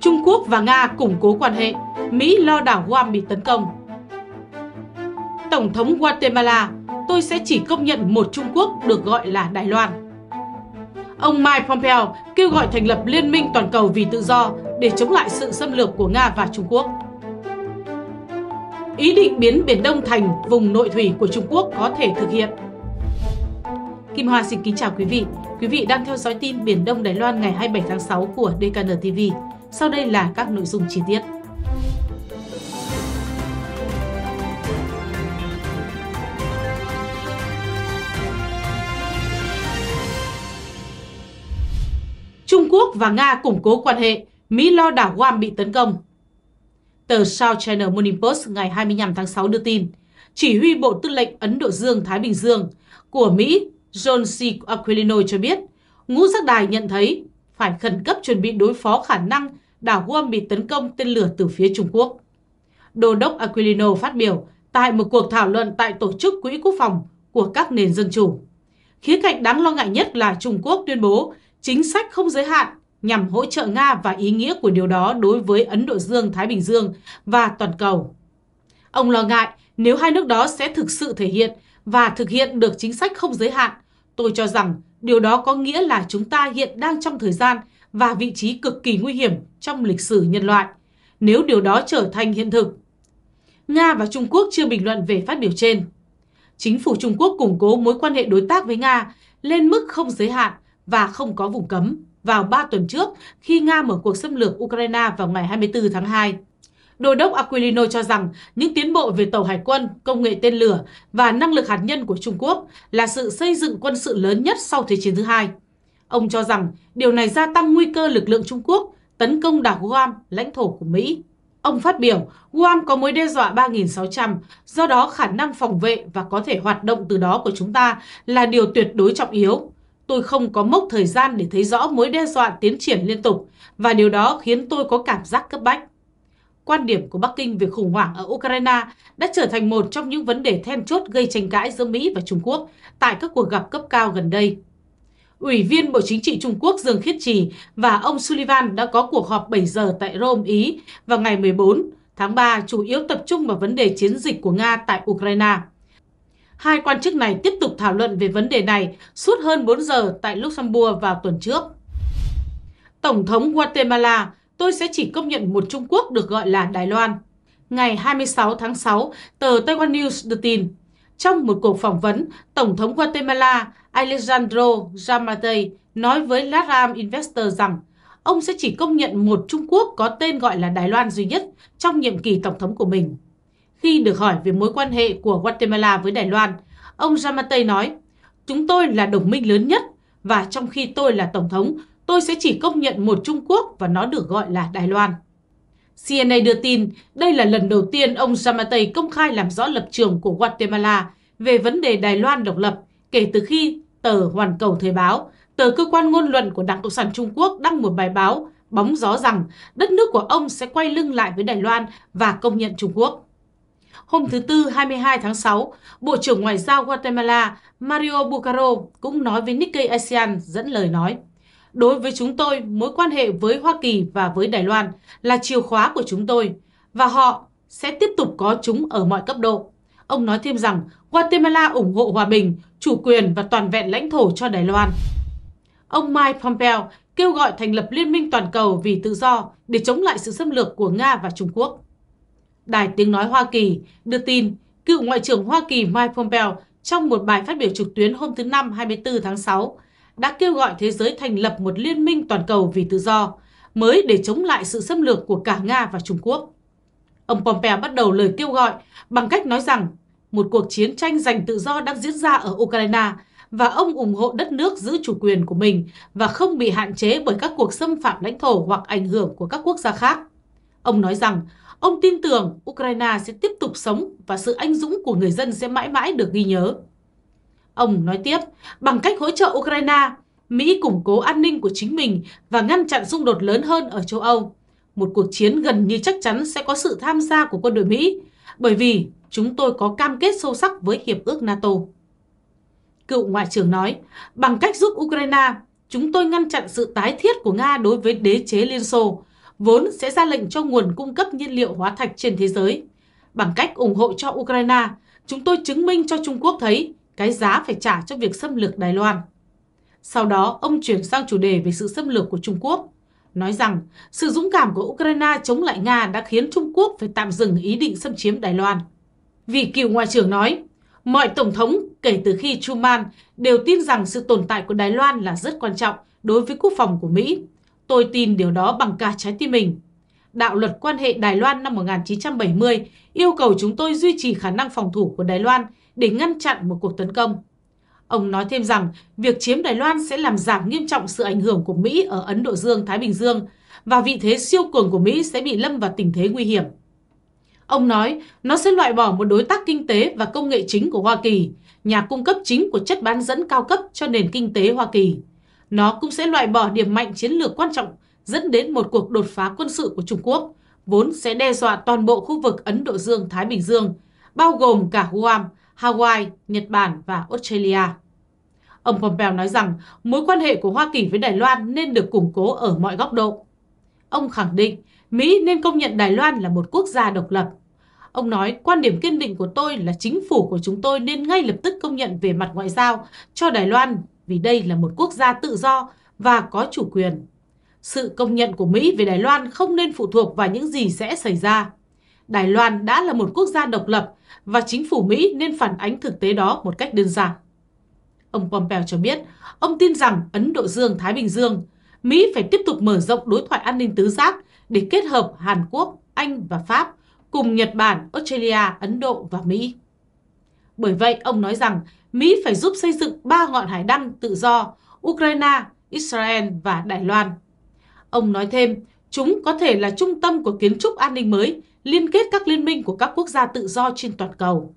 Trung Quốc và Nga củng cố quan hệ, Mỹ lo đảo Guam bị tấn công. Tổng thống Guatemala, tôi sẽ chỉ công nhận một Trung Quốc được gọi là Đài Loan. Ông Mike Pompeo kêu gọi thành lập Liên minh toàn cầu vì tự do để chống lại sự xâm lược của Nga và Trung Quốc. Ý định biến Biển Đông thành vùng nội thủy của Trung Quốc có thể thực hiện. Kim Hoa xin kính chào quý vị. Quý vị đang theo dõi tin Biển Đông Đài Loan ngày 27 tháng 6 của DKN TV. Sau đây là các nội dung chi tiết. Trung Quốc và Nga củng cố quan hệ, Mỹ lo đảo Guam bị tấn công. Tờ South China Morning Post ngày 25 tháng 6 đưa tin, chỉ huy Bộ Tư lệnh Ấn Độ Dương-Thái Bình Dương của Mỹ John C. Aquilino cho biết, ngũ giác đài nhận thấy phải khẩn cấp chuẩn bị đối phó khả năng đảo Guam bị tấn công tên lửa từ phía Trung Quốc. Đô đốc Aquilino phát biểu tại một cuộc thảo luận tại Tổ chức Quỹ Quốc phòng của các nền dân chủ. Khía cạnh đáng lo ngại nhất là Trung Quốc tuyên bố chính sách không giới hạn nhằm hỗ trợ Nga và ý nghĩa của điều đó đối với Ấn Độ Dương, Thái Bình Dương và toàn cầu. Ông lo ngại nếu hai nước đó sẽ thực sự thể hiện và thực hiện được chính sách không giới hạn Tôi cho rằng điều đó có nghĩa là chúng ta hiện đang trong thời gian và vị trí cực kỳ nguy hiểm trong lịch sử nhân loại, nếu điều đó trở thành hiện thực. Nga và Trung Quốc chưa bình luận về phát biểu trên. Chính phủ Trung Quốc củng cố mối quan hệ đối tác với Nga lên mức không giới hạn và không có vùng cấm vào 3 tuần trước khi Nga mở cuộc xâm lược Ukraine vào ngày 24 tháng 2. Đô đốc Aquilino cho rằng những tiến bộ về tàu hải quân, công nghệ tên lửa và năng lực hạt nhân của Trung Quốc là sự xây dựng quân sự lớn nhất sau Thế chiến thứ hai. Ông cho rằng điều này gia tăng nguy cơ lực lượng Trung Quốc tấn công đảo Guam, lãnh thổ của Mỹ. Ông phát biểu, Guam có mối đe dọa 3.600, do đó khả năng phòng vệ và có thể hoạt động từ đó của chúng ta là điều tuyệt đối trọng yếu. Tôi không có mốc thời gian để thấy rõ mối đe dọa tiến triển liên tục, và điều đó khiến tôi có cảm giác cấp bách quan điểm của Bắc Kinh về khủng hoảng ở Ukraine đã trở thành một trong những vấn đề then chốt gây tranh cãi giữa Mỹ và Trung Quốc tại các cuộc gặp cấp cao gần đây. Ủy viên Bộ Chính trị Trung Quốc Dương Khiết Trì và ông Sullivan đã có cuộc họp 7 giờ tại Rome, Ý vào ngày 14 tháng 3 chủ yếu tập trung vào vấn đề chiến dịch của Nga tại Ukraine. Hai quan chức này tiếp tục thảo luận về vấn đề này suốt hơn 4 giờ tại Luxembourg vào tuần trước. Tổng thống Guatemala tôi sẽ chỉ công nhận một Trung Quốc được gọi là Đài Loan. Ngày 26 tháng 6, tờ Taiwan News đưa tin, trong một cuộc phỏng vấn, Tổng thống Guatemala Alejandro Yamatei nói với Laram Investor rằng ông sẽ chỉ công nhận một Trung Quốc có tên gọi là Đài Loan duy nhất trong nhiệm kỳ tổng thống của mình. Khi được hỏi về mối quan hệ của Guatemala với Đài Loan, ông Yamatei nói, Chúng tôi là đồng minh lớn nhất và trong khi tôi là tổng thống, tôi sẽ chỉ công nhận một Trung Quốc và nó được gọi là Đài Loan. CNA đưa tin đây là lần đầu tiên ông Zamatei công khai làm rõ lập trường của Guatemala về vấn đề Đài Loan độc lập kể từ khi tờ Hoàn Cầu Thời báo, tờ cơ quan ngôn luận của Đảng Cộng sản Trung Quốc đăng một bài báo bóng gió rằng đất nước của ông sẽ quay lưng lại với Đài Loan và công nhận Trung Quốc. Hôm thứ Tư 22 tháng 6, Bộ trưởng Ngoại giao Guatemala Mario Bucaro cũng nói với Nikkei ASEAN dẫn lời nói Đối với chúng tôi, mối quan hệ với Hoa Kỳ và với Đài Loan là chìa khóa của chúng tôi và họ sẽ tiếp tục có chúng ở mọi cấp độ. Ông nói thêm rằng Guatemala ủng hộ hòa bình, chủ quyền và toàn vẹn lãnh thổ cho Đài Loan. Ông Mike Pompeo kêu gọi thành lập Liên minh toàn cầu vì tự do để chống lại sự xâm lược của Nga và Trung Quốc. Đài Tiếng Nói Hoa Kỳ đưa tin cựu Ngoại trưởng Hoa Kỳ Mike Pompeo trong một bài phát biểu trực tuyến hôm thứ Năm 24 tháng 6 đã kêu gọi thế giới thành lập một liên minh toàn cầu vì tự do mới để chống lại sự xâm lược của cả Nga và Trung Quốc. Ông Pompeo bắt đầu lời kêu gọi bằng cách nói rằng một cuộc chiến tranh giành tự do đang diễn ra ở Ukraine và ông ủng hộ đất nước giữ chủ quyền của mình và không bị hạn chế bởi các cuộc xâm phạm lãnh thổ hoặc ảnh hưởng của các quốc gia khác. Ông nói rằng ông tin tưởng Ukraine sẽ tiếp tục sống và sự anh dũng của người dân sẽ mãi mãi được ghi nhớ. Ông nói tiếp, bằng cách hỗ trợ Ukraine, Mỹ củng cố an ninh của chính mình và ngăn chặn xung đột lớn hơn ở châu Âu. Một cuộc chiến gần như chắc chắn sẽ có sự tham gia của quân đội Mỹ, bởi vì chúng tôi có cam kết sâu sắc với Hiệp ước NATO. Cựu Ngoại trưởng nói, bằng cách giúp Ukraine, chúng tôi ngăn chặn sự tái thiết của Nga đối với đế chế Liên Xô, vốn sẽ ra lệnh cho nguồn cung cấp nhiên liệu hóa thạch trên thế giới. Bằng cách ủng hộ cho Ukraine, chúng tôi chứng minh cho Trung Quốc thấy cái giá phải trả cho việc xâm lược Đài Loan. Sau đó, ông chuyển sang chủ đề về sự xâm lược của Trung Quốc, nói rằng sự dũng cảm của Ukraine chống lại Nga đã khiến Trung Quốc phải tạm dừng ý định xâm chiếm Đài Loan. Vì cựu ngoại trưởng nói, mọi tổng thống kể từ khi Truman đều tin rằng sự tồn tại của Đài Loan là rất quan trọng đối với quốc phòng của Mỹ. Tôi tin điều đó bằng cả trái tim mình. Đạo luật quan hệ Đài Loan năm 1970 yêu cầu chúng tôi duy trì khả năng phòng thủ của Đài Loan để ngăn chặn một cuộc tấn công. Ông nói thêm rằng việc chiếm Đài Loan sẽ làm giảm nghiêm trọng sự ảnh hưởng của Mỹ ở Ấn Độ Dương-Thái Bình Dương và vị thế siêu cường của Mỹ sẽ bị lâm vào tình thế nguy hiểm. Ông nói nó sẽ loại bỏ một đối tác kinh tế và công nghệ chính của Hoa Kỳ, nhà cung cấp chính của chất bán dẫn cao cấp cho nền kinh tế Hoa Kỳ. Nó cũng sẽ loại bỏ điểm mạnh chiến lược quan trọng dẫn đến một cuộc đột phá quân sự của Trung Quốc, vốn sẽ đe dọa toàn bộ khu vực Ấn Độ Dương-Thái Bình Dương, bao gồm cả Guam, Hawaii, Nhật Bản và Australia. Ông Pompeo nói rằng mối quan hệ của Hoa Kỳ với Đài Loan nên được củng cố ở mọi góc độ. Ông khẳng định Mỹ nên công nhận Đài Loan là một quốc gia độc lập. Ông nói quan điểm kiên định của tôi là chính phủ của chúng tôi nên ngay lập tức công nhận về mặt ngoại giao cho Đài Loan vì đây là một quốc gia tự do và có chủ quyền. Sự công nhận của Mỹ về Đài Loan không nên phụ thuộc vào những gì sẽ xảy ra Đài Loan đã là một quốc gia độc lập và chính phủ Mỹ nên phản ánh thực tế đó một cách đơn giản. Ông Pompeo cho biết, ông tin rằng Ấn Độ Dương-Thái Bình Dương, Mỹ phải tiếp tục mở rộng đối thoại an ninh tứ giác để kết hợp Hàn Quốc, Anh và Pháp cùng Nhật Bản, Australia, Ấn Độ và Mỹ. Bởi vậy, ông nói rằng Mỹ phải giúp xây dựng ba ngọn hải đăng tự do, Ukraine, Israel và Đài Loan. Ông nói thêm, chúng có thể là trung tâm của kiến trúc an ninh mới liên kết các liên minh của các quốc gia tự do trên toàn cầu,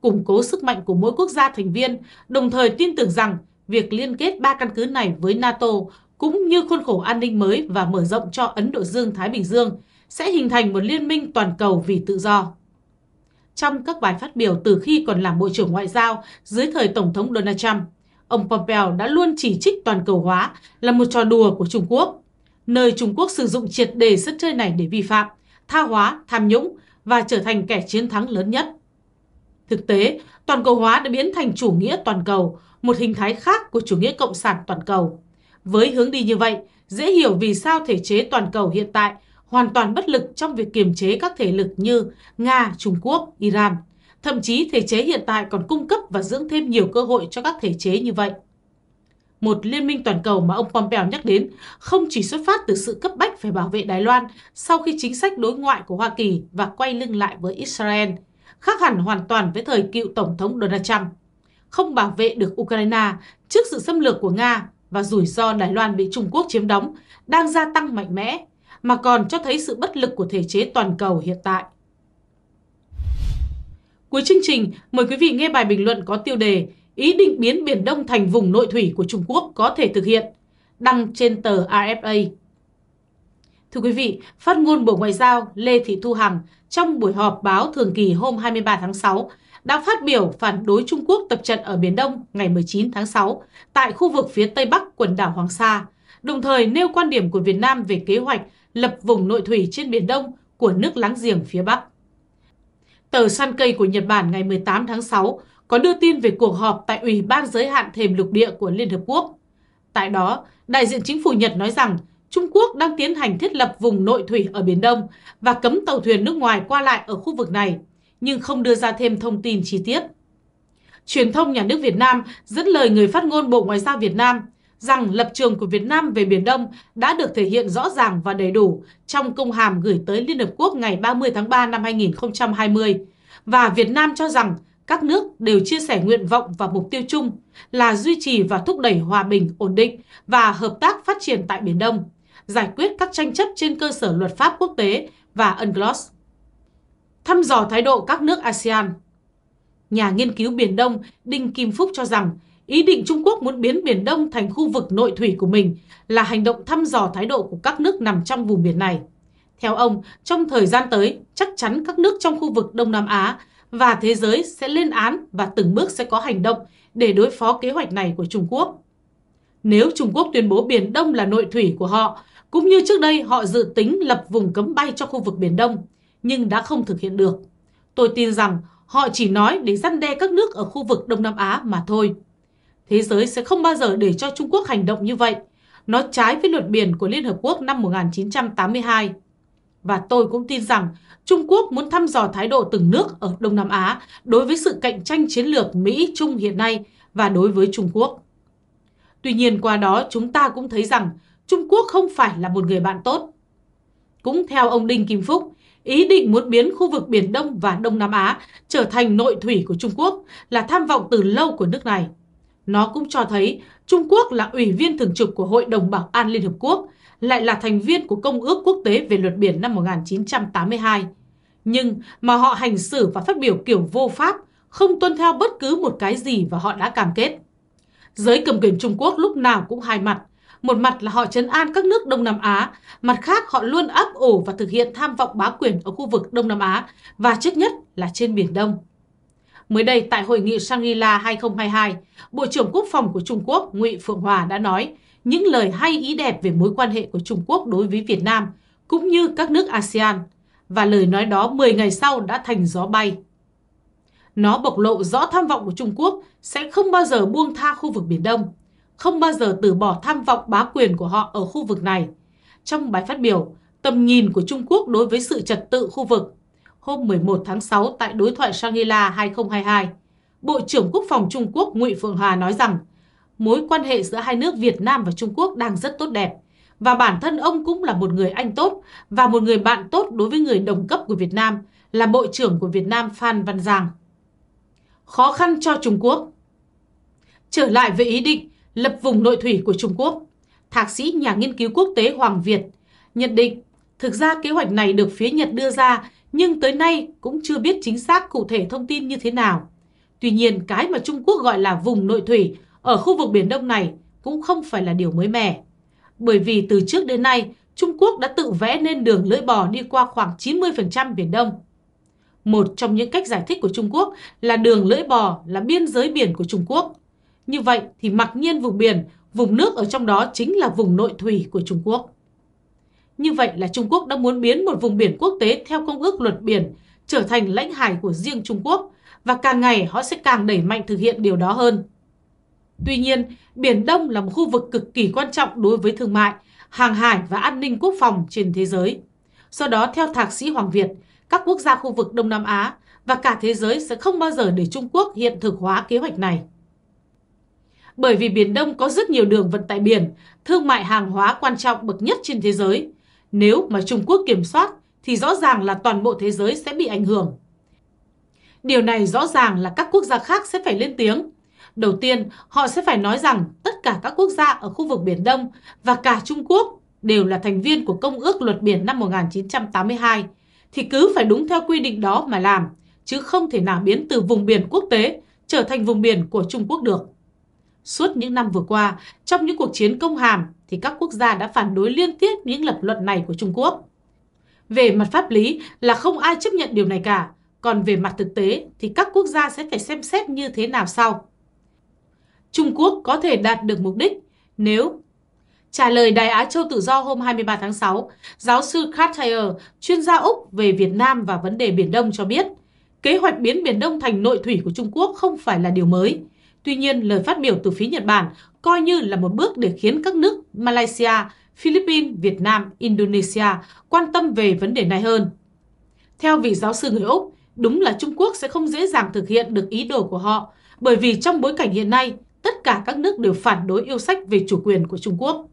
củng cố sức mạnh của mỗi quốc gia thành viên, đồng thời tin tưởng rằng việc liên kết ba căn cứ này với NATO cũng như khuôn khổ an ninh mới và mở rộng cho Ấn Độ Dương-Thái Bình Dương sẽ hình thành một liên minh toàn cầu vì tự do. Trong các bài phát biểu từ khi còn làm Bộ trưởng Ngoại giao dưới thời Tổng thống Donald Trump, ông Pompeo đã luôn chỉ trích toàn cầu hóa là một trò đùa của Trung Quốc, nơi Trung Quốc sử dụng triệt đề sân chơi này để vi phạm, tha hóa, tham nhũng và trở thành kẻ chiến thắng lớn nhất. Thực tế, toàn cầu hóa đã biến thành chủ nghĩa toàn cầu, một hình thái khác của chủ nghĩa cộng sản toàn cầu. Với hướng đi như vậy, dễ hiểu vì sao thể chế toàn cầu hiện tại hoàn toàn bất lực trong việc kiềm chế các thể lực như Nga, Trung Quốc, Iran. Thậm chí thể chế hiện tại còn cung cấp và dưỡng thêm nhiều cơ hội cho các thể chế như vậy một liên minh toàn cầu mà ông Pompeo nhắc đến không chỉ xuất phát từ sự cấp bách phải bảo vệ Đài Loan sau khi chính sách đối ngoại của Hoa Kỳ và quay lưng lại với Israel, khác hẳn hoàn toàn với thời cựu Tổng thống Donald Trump, không bảo vệ được Ukraine trước sự xâm lược của Nga và rủi ro Đài Loan bị Trung Quốc chiếm đóng đang gia tăng mạnh mẽ, mà còn cho thấy sự bất lực của thể chế toàn cầu hiện tại. Cuối chương trình, mời quý vị nghe bài bình luận có tiêu đề ý định biến Biển Đông thành vùng nội thủy của Trung Quốc có thể thực hiện, đăng trên tờ RFA. Thưa quý vị, phát ngôn Bộ Ngoại giao Lê Thị Thu Hằng trong buổi họp báo thường kỳ hôm 23 tháng 6 đã phát biểu phản đối Trung Quốc tập trận ở Biển Đông ngày 19 tháng 6 tại khu vực phía Tây Bắc quần đảo Hoàng Sa, đồng thời nêu quan điểm của Việt Nam về kế hoạch lập vùng nội thủy trên Biển Đông của nước láng giềng phía Bắc. Tờ Sankei của Nhật Bản ngày 18 tháng 6 có đưa tin về cuộc họp tại Ủy ban giới hạn thềm lục địa của Liên Hợp Quốc. Tại đó, đại diện chính phủ Nhật nói rằng Trung Quốc đang tiến hành thiết lập vùng nội thủy ở Biển Đông và cấm tàu thuyền nước ngoài qua lại ở khu vực này, nhưng không đưa ra thêm thông tin chi tiết. Truyền thông nhà nước Việt Nam dẫn lời người phát ngôn Bộ Ngoại giao Việt Nam rằng lập trường của Việt Nam về Biển Đông đã được thể hiện rõ ràng và đầy đủ trong công hàm gửi tới Liên Hợp Quốc ngày 30 tháng 3 năm 2020 và Việt Nam cho rằng các nước đều chia sẻ nguyện vọng và mục tiêu chung là duy trì và thúc đẩy hòa bình, ổn định và hợp tác phát triển tại Biển Đông, giải quyết các tranh chấp trên cơ sở luật pháp quốc tế và UNCLOS. Thăm dò thái độ các nước ASEAN Nhà nghiên cứu Biển Đông Đinh Kim Phúc cho rằng ý định Trung Quốc muốn biến Biển Đông thành khu vực nội thủy của mình là hành động thăm dò thái độ của các nước nằm trong vùng biển này. Theo ông, trong thời gian tới, chắc chắn các nước trong khu vực Đông Nam Á và thế giới sẽ lên án và từng bước sẽ có hành động để đối phó kế hoạch này của Trung Quốc. Nếu Trung Quốc tuyên bố Biển Đông là nội thủy của họ, cũng như trước đây họ dự tính lập vùng cấm bay cho khu vực Biển Đông, nhưng đã không thực hiện được. Tôi tin rằng họ chỉ nói để răn đe các nước ở khu vực Đông Nam Á mà thôi. Thế giới sẽ không bao giờ để cho Trung Quốc hành động như vậy. Nó trái với luật biển của Liên Hợp Quốc năm 1982. Và tôi cũng tin rằng Trung Quốc muốn thăm dò thái độ từng nước ở Đông Nam Á đối với sự cạnh tranh chiến lược Mỹ-Trung hiện nay và đối với Trung Quốc. Tuy nhiên qua đó chúng ta cũng thấy rằng Trung Quốc không phải là một người bạn tốt. Cũng theo ông Đinh Kim Phúc, ý định muốn biến khu vực Biển Đông và Đông Nam Á trở thành nội thủy của Trung Quốc là tham vọng từ lâu của nước này. Nó cũng cho thấy Trung Quốc là ủy viên thường trực của Hội đồng Bảo an Liên Hợp Quốc – lại là thành viên của Công ước Quốc tế về luật biển năm 1982. Nhưng mà họ hành xử và phát biểu kiểu vô pháp, không tuân theo bất cứ một cái gì và họ đã cam kết. Giới cầm quyền Trung Quốc lúc nào cũng hai mặt. Một mặt là họ chấn an các nước Đông Nam Á, mặt khác họ luôn áp ổ và thực hiện tham vọng bá quyền ở khu vực Đông Nam Á và trước nhất là trên Biển Đông. Mới đây tại hội nghị Shangri-La 2022, Bộ trưởng Quốc phòng của Trung Quốc Ngụy Phượng Hòa đã nói những lời hay ý đẹp về mối quan hệ của Trung Quốc đối với Việt Nam cũng như các nước ASEAN và lời nói đó 10 ngày sau đã thành gió bay. Nó bộc lộ rõ tham vọng của Trung Quốc sẽ không bao giờ buông tha khu vực Biển Đông, không bao giờ từ bỏ tham vọng bá quyền của họ ở khu vực này. Trong bài phát biểu Tầm nhìn của Trung Quốc đối với sự trật tự khu vực hôm 11 tháng 6 tại đối thoại Shangri-La 2022, Bộ trưởng Quốc phòng Trung Quốc Ngụy Phượng Hà nói rằng mối quan hệ giữa hai nước Việt Nam và Trung Quốc đang rất tốt đẹp. Và bản thân ông cũng là một người anh tốt và một người bạn tốt đối với người đồng cấp của Việt Nam là Bộ trưởng của Việt Nam Phan Văn Giang. Khó khăn cho Trung Quốc Trở lại về ý định lập vùng nội thủy của Trung Quốc, Thạc sĩ nhà nghiên cứu quốc tế Hoàng Việt nhận định thực ra kế hoạch này được phía Nhật đưa ra nhưng tới nay cũng chưa biết chính xác cụ thể thông tin như thế nào. Tuy nhiên, cái mà Trung Quốc gọi là vùng nội thủy ở khu vực Biển Đông này cũng không phải là điều mới mẻ. Bởi vì từ trước đến nay, Trung Quốc đã tự vẽ nên đường lưỡi bò đi qua khoảng 90% Biển Đông. Một trong những cách giải thích của Trung Quốc là đường lưỡi bò là biên giới biển của Trung Quốc. Như vậy thì mặc nhiên vùng biển, vùng nước ở trong đó chính là vùng nội thủy của Trung Quốc. Như vậy là Trung Quốc đã muốn biến một vùng biển quốc tế theo Công ước Luật Biển trở thành lãnh hải của riêng Trung Quốc và càng ngày họ sẽ càng đẩy mạnh thực hiện điều đó hơn. Tuy nhiên, Biển Đông là một khu vực cực kỳ quan trọng đối với thương mại, hàng hải và an ninh quốc phòng trên thế giới. Do đó, theo Thạc sĩ Hoàng Việt, các quốc gia khu vực Đông Nam Á và cả thế giới sẽ không bao giờ để Trung Quốc hiện thực hóa kế hoạch này. Bởi vì Biển Đông có rất nhiều đường vận tải biển, thương mại hàng hóa quan trọng bậc nhất trên thế giới. Nếu mà Trung Quốc kiểm soát thì rõ ràng là toàn bộ thế giới sẽ bị ảnh hưởng. Điều này rõ ràng là các quốc gia khác sẽ phải lên tiếng Đầu tiên, họ sẽ phải nói rằng tất cả các quốc gia ở khu vực Biển Đông và cả Trung Quốc đều là thành viên của Công ước Luật Biển năm 1982, thì cứ phải đúng theo quy định đó mà làm, chứ không thể nào biến từ vùng biển quốc tế trở thành vùng biển của Trung Quốc được. Suốt những năm vừa qua, trong những cuộc chiến công hàm thì các quốc gia đã phản đối liên tiếp những lập luận này của Trung Quốc. Về mặt pháp lý là không ai chấp nhận điều này cả, còn về mặt thực tế thì các quốc gia sẽ phải xem xét như thế nào sau. Trung Quốc có thể đạt được mục đích nếu Trả lời Đài Á Châu Tự Do hôm 23 tháng 6, giáo sư Cartier, chuyên gia Úc về Việt Nam và vấn đề Biển Đông cho biết, kế hoạch biến Biển Đông thành nội thủy của Trung Quốc không phải là điều mới. Tuy nhiên, lời phát biểu từ phía Nhật Bản coi như là một bước để khiến các nước Malaysia, Philippines, Việt Nam, Indonesia quan tâm về vấn đề này hơn. Theo vị giáo sư người Úc, đúng là Trung Quốc sẽ không dễ dàng thực hiện được ý đồ của họ, bởi vì trong bối cảnh hiện nay, tất cả các nước đều phản đối yêu sách về chủ quyền của Trung Quốc.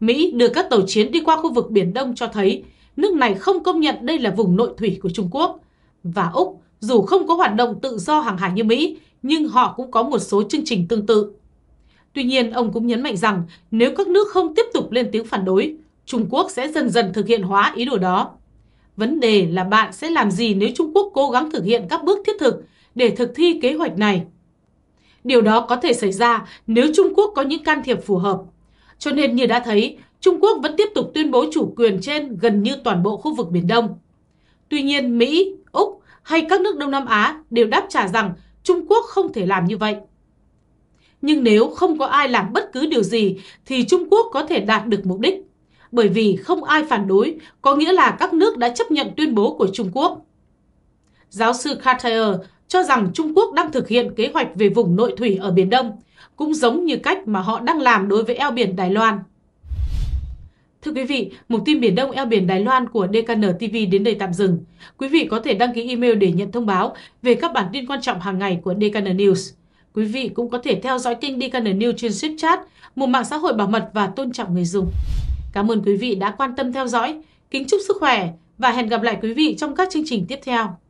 Mỹ đưa các tàu chiến đi qua khu vực Biển Đông cho thấy nước này không công nhận đây là vùng nội thủy của Trung Quốc. Và Úc, dù không có hoạt động tự do hàng hải như Mỹ, nhưng họ cũng có một số chương trình tương tự. Tuy nhiên, ông cũng nhấn mạnh rằng nếu các nước không tiếp tục lên tiếng phản đối, Trung Quốc sẽ dần dần thực hiện hóa ý đồ đó. Vấn đề là bạn sẽ làm gì nếu Trung Quốc cố gắng thực hiện các bước thiết thực để thực thi kế hoạch này? Điều đó có thể xảy ra nếu Trung Quốc có những can thiệp phù hợp. Cho nên như đã thấy, Trung Quốc vẫn tiếp tục tuyên bố chủ quyền trên gần như toàn bộ khu vực Biển Đông. Tuy nhiên, Mỹ, Úc hay các nước Đông Nam Á đều đáp trả rằng Trung Quốc không thể làm như vậy. Nhưng nếu không có ai làm bất cứ điều gì thì Trung Quốc có thể đạt được mục đích. Bởi vì không ai phản đối, có nghĩa là các nước đã chấp nhận tuyên bố của Trung Quốc. Giáo sư Carter cho rằng Trung Quốc đang thực hiện kế hoạch về vùng nội thủy ở Biển Đông, cũng giống như cách mà họ đang làm đối với eo biển Đài Loan. Thưa quý vị, mục tin Biển Đông eo biển Đài Loan của DKN TV đến đây tạm dừng. Quý vị có thể đăng ký email để nhận thông báo về các bản tin quan trọng hàng ngày của DKN News. Quý vị cũng có thể theo dõi kênh DKN News trên Snapchat, một mạng xã hội bảo mật và tôn trọng người dùng. Cảm ơn quý vị đã quan tâm theo dõi. Kính chúc sức khỏe và hẹn gặp lại quý vị trong các chương trình tiếp theo.